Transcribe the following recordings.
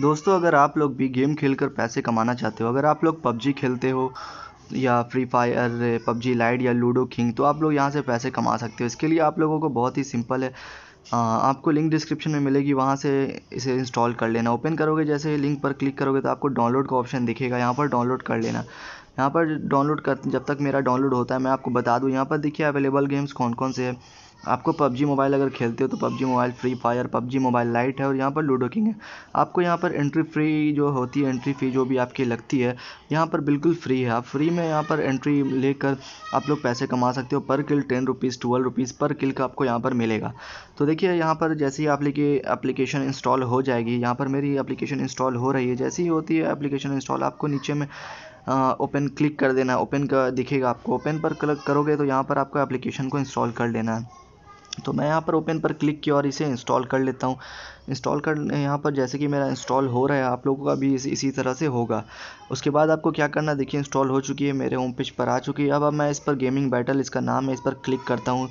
दोस्तों अगर आप लोग भी गेम खेल कर पैसे कमाना चाहते हो अगर आप लोग पबजी खेलते हो या फ्री फायर पबजी लाइट या लूडो किंग तो आप लोग यहाँ से पैसे कमा सकते हो इसके लिए आप लोगों को बहुत ही सिंपल है आ, आपको लिंक डिस्क्रिप्शन में मिलेगी वहाँ से इसे इंस्टॉल कर लेना ओपन करोगे जैसे लिंक पर क्लिक करोगे तो आपको डाउनलोड का ऑप्शन दिखेगा यहाँ पर डाउनलोड कर लेना यहाँ पर डाउनलोड कर जब तक मेरा डाउनलोड होता है मैं आपको बता दूँ यहाँ पर देखिए अवेलेबल गेम्स कौन कौन से हैं आपको पबजी मोबाइल अगर खेलते हो तो PUBG Mobile Free Fire PUBG Mobile Lite है और यहाँ पर लूडो किंग है आपको यहाँ पर एंट्री फ्री जो होती है एंट्री फ़ी जो भी आपकी लगती है यहाँ पर बिल्कुल फ्री है आप फ्री में यहाँ पर एंट्री लेकर आप लोग पैसे कमा सकते हो per kill ten rupees twelve rupees per kill का आपको यहाँ पर मिलेगा तो देखिए यहाँ पर जैसे ही आपकी अप्लीकेशन इंस्टॉल हो जाएगी यहाँ पर मेरी अप्लीकेशन इंस्टॉल हो रही है जैसे ही होती है अप्लीकेशन इंस्टॉल आपको नीचे में ओपन क्लिक कर देना है ओपन का दिखेगा आपको ओपन पर क्लिक करोगे तो यहाँ पर आपको एप्लीकेशन को इंस्टॉल कर लेना है तो मैं यहाँ पर ओपन पर क्लिक किया और इसे इंस्टॉल कर लेता हूँ इंस्टॉल कर यहाँ पर जैसे कि मेरा इंस्टॉल हो रहा है आप लोगों का भी इस, इसी तरह से होगा उसके बाद आपको क्या करना देखिए इंस्टॉल हो चुकी है मेरे होम पेज पर आ चुकी है अब अब मैं इस पर गेमिंग बैटल इसका नाम है इस पर क्लिक करता हूँ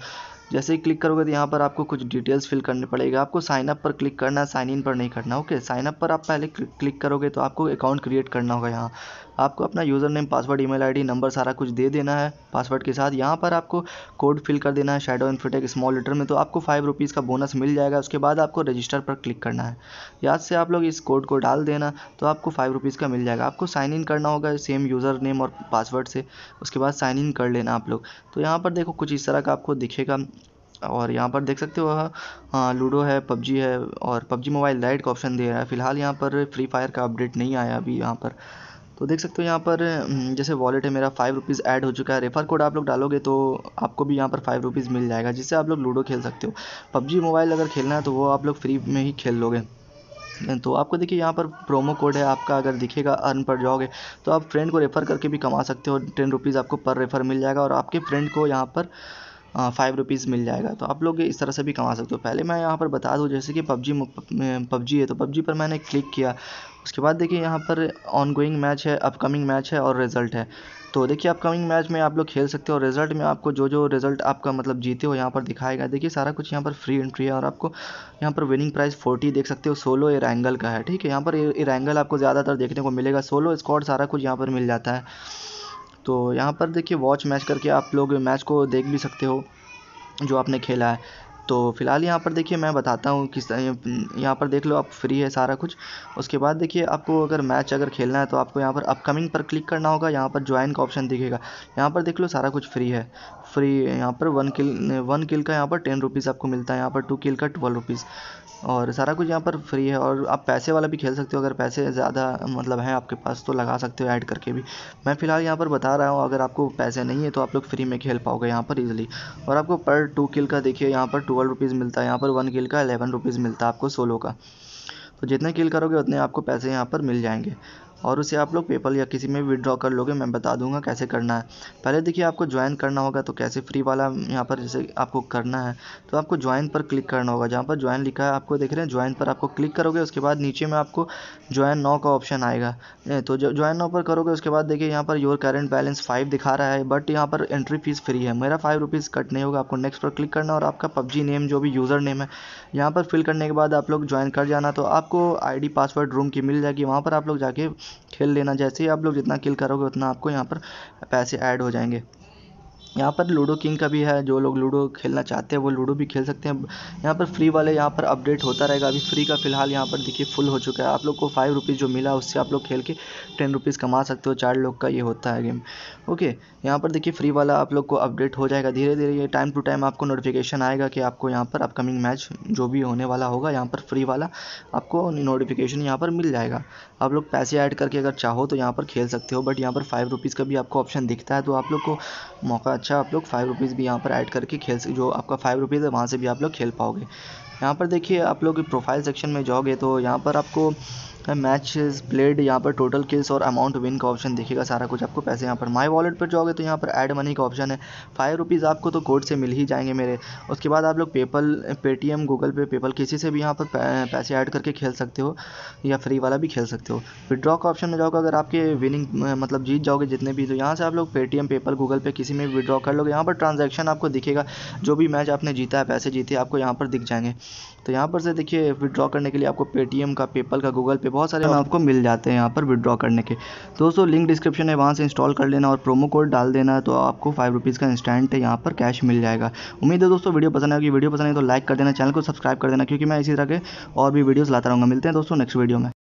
जैसे ही क्लिक करोगे तो यहाँ पर आपको कुछ डिटेल्स फिल करने पड़ेगा आपको साइन अप पर क्लिक करना साइन इन पर नहीं करना ओके साइन अप पर आप पहले क्लिक करोगे तो आपको अकाउंट क्रिएट करना होगा यहाँ आपको अपना user name password email ID number सारा कुछ दे देना है पासवर्ड के साथ यहाँ पर आपको कोड फिल कर देना है शेडो इन्फोटेक स्मॉल लेटर में तो आपको फाइव रुपीज़ का बोनस मिल जाएगा उसके बाद आपको रजिस्टर पर क्लिक करना है याद से आप लोग इस कोड को डाल देना तो आपको फाइव रुपीज़ का मिल जाएगा आपको साइन इन करना होगा सेम यूज़र नेम और पासवर्ड से उसके बाद साइन इन कर लेना आप लोग तो यहाँ पर देखो कुछ इस तरह का आपको दिखेगा और यहाँ पर देख सकते हो हाँ लूडो है पबजी है और पबजी मोबाइल लाइट का ऑप्शन दे रहा है फ़िलहाल यहाँ पर फ्री फायर का अपडेट नहीं आया अभी यहाँ पर तो देख सकते हो यहाँ पर हम्म, जैसे वॉलेट है मेरा फाइव रुपीज़ ऐड हो चुका है रेफर कोड आप लोग डालोगे तो आपको भी यहाँ पर फाइव रुपीज़ मिल जाएगा जिससे आप लोग लूडो खेल सकते हो पबजी मोबाइल अगर खेलना है तो वो आप लोग फ्री में ही खेल लोगे तो आपको देखिए यहाँ पर प्रोमो कोड है आपका अगर दिखेगा अर्न पर जाओगे तो आप फ्रेंड को रेफ़र करके भी कमा सकते हो टेन रुपीज़ आपको पर रेफ़र मिल जाएगा और आपके फ्रेंड को यहाँ पर फाइव हाँ, रुपीज़ मिल जाएगा तो आप लोग इस तरह से भी कमा सकते हो पहले मैं यहाँ पर बता दूँ जैसे कि पबजी पबजी है तो पबजी पर मैंने क्लिक किया उसके बाद देखिए यहाँ पर ऑन गोइंग मैच है अपकमिंग मैच है और रिज़ल्ट है तो देखिए अपकमिंग मैच में आप लोग खेल सकते हो रिज़ल्ट में आपको जो जो रिज़ल्ट आपका मतलब जीते हो यहाँ पर दिखाएगा देखिए सारा कुछ यहाँ पर फ्री एंट्री है और आपको यहाँ पर विनिंग प्राइस 40 देख सकते हो सोलो एंगल का है ठीक है यहाँ पर एंगल आपको ज़्यादातर देखने को मिलेगा सोलो स्कॉड सारा कुछ यहाँ पर मिल जाता है तो यहाँ पर देखिए वॉच मैच करके आप लोग मैच को देख भी सकते हो जो आपने खेला है तो फ़िलहाल यहाँ पर देखिए मैं बताता हूँ किस यहाँ पर देख लो आप फ्री है सारा कुछ उसके बाद देखिए आपको अगर मैच अगर खेलना है तो आपको यहाँ पर अपकमिंग पर क्लिक करना होगा यहाँ पर ज्वाइन का ऑप्शन दिखेगा यहाँ पर देख लो सारा कुछ फ्री है फ्री यहाँ पर वन किल वन किल का यहाँ पर टेन रुपीज़ आपको मिलता है यहाँ पर टू किल का ट्वेल्व रुपीज़ और सारा कुछ यहाँ पर फ्री है और आप पैसे वाला भी खेल सकते हो अगर पैसे ज़्यादा मतलब हैं आपके पास तो लगा सकते हो ऐड करके भी मैं फ़िलहाल यहाँ पर बता रहा हूँ अगर आपको पैसे नहीं है तो आप लोग फ्री में खेल पाओगे यहाँ पर ईजिली और आपको पर टू किल का देखिए यहाँ पर टू ट्वेल्व रुपीज़ मिलता है यहाँ पर वन किल का एलेवन रुपीज़ मिलता है आपको सोलो का तो जितने किल करोगे उतने आपको पैसे यहाँ पर मिल जाएंगे और उसे आप लोग पेपल या किसी में विड्रॉ कर लोगे मैं बता दूंगा कैसे करना है पहले देखिए आपको ज्वाइन करना होगा तो कैसे फ्री वाला यहाँ पर जैसे आपको करना है तो आपको ज्वाइन पर क्लिक करना होगा जहाँ पर ज्वाइन लिखा है आपको देख रहे हैं ज्वाइन पर आपको क्लिक करोगे उसके बाद नीचे में आपको ज्वाइन नाव का ऑप्शन आएगा तो ज्वाइन नाव पर करोगे उसके बाद देखिए यहाँ per your current balance five दिखा रहा है बट यहाँ पर एंट्री फीस फ्री है मेरा फाइव रुपीज़ कट नहीं होगा आपको नेक्स्ट पर क्लिक करना और आपका पबजी नेम जो भी यूज़र नेम है यहाँ पर फिल करने के बाद आप लोग ज्वाइन कर जाना तो आपको आईडी पासवर्ड रूम की मिल जाएगी वहाँ पर आप लोग जाके खेल लेना जैसे ही आप लोग जितना किल करोगे उतना आपको यहाँ पर पैसे ऐड हो जाएंगे यहाँ पर लूडो किंग का भी है जो लोग लूडो खेलना चाहते हैं वो लूडो भी खेल सकते हैं यहाँ पर फ्री वाले यहाँ पर अपडेट होता रहेगा अभी फ्री का फ़िलहाल यहाँ पर देखिए फुल हो चुका है आप लोग को फाइव रुपीज़ जो मिला उससे आप लोग खेल के टेन रुपीज़ कमा सकते हो चार लोग का ये होता है गेम ओके यहाँ पर देखिए फ्री वाला आप लोग को अपडेट हो जाएगा धीरे धीरे ये टाइम टू टाइम आपको नोटिफिकेशन आएगा कि आपको यहाँ पर अपकमिंग मैच जो भी होने वाला होगा यहाँ पर फ्री वाला आपको नोटिफिकेशन यहाँ पर मिल जाएगा आप लोग पैसे ऐड करके अगर चाहो तो यहाँ पर खेल सकते हो बट यहाँ पर फाइव रुपीज़ का भी आपको ऑप्शन दिखता है तो आप लोग को मौका अच्छा आप लोग फाइव रुपीज़ भी यहाँ पर ऐड करके खेल जो आपका फाइव रुपीज़ है वहाँ से भी आप लोग खेल पाओगे यहाँ पर देखिए आप लोग प्रोफाइल सेक्शन में जाओगे तो यहाँ पर आपको मैच प्लेड यहाँ पर टोटल किल्स और अमाउंट विन का ऑप्शन दिखेगा सारा कुछ आपको पैसे यहाँ पर माय वॉलेट पर जाओगे तो यहाँ पर ऐड मनी का ऑप्शन है फाइव रुपीज़ आपको तो कोड से मिल ही जाएंगे मेरे उसके बाद आप लोग PayPal Paytm Google Pay PayPal किसी से भी यहाँ पर पैसे ऐड करके खेल सकते हो या फ्री वाला भी खेल सकते हो विड्रॉ का ऑप्शन में जाओगे अगर आपके विनिंग मतलब जीत जाओगे जितने भी तो यहाँ से आप लोग पेटीएम पेपल गूगल पे किसी में भी विड्रॉ कर लोगे यहाँ पर ट्रांजेक्शन आपको दिखेगा जो भी मैच आपने जीता है पैसे जीते आपको यहाँ पर दिख जाएंगे तो यहाँ पर से देखिए विड्रॉ करने के लिए आपको पेटीएम का पेपल का गूगल पे बहुत सारे हाँ। आपको मिल जाते हैं यहाँ पर विड्रॉ करने के दोस्तों लिंक डिस्क्रिप्शन है वहाँ से इंस्टॉल कर लेना और प्रोमो कोड डाल देना तो आपको फाइव रुपीज़ का इंस्टेंट यहाँ पर कैश मिल जाएगा उम्मीद है दोस्तों वीडियो पसंद आएगी वीडियो पसंद आए तो लाइक कर देना चैनल को सब्सक्राइब कर देना क्योंकि मैं इसी तरह के और भी वीडियोज़ लाता रहूँगा मिलते हैं दोस्तों नेक्स्ट वीडियो में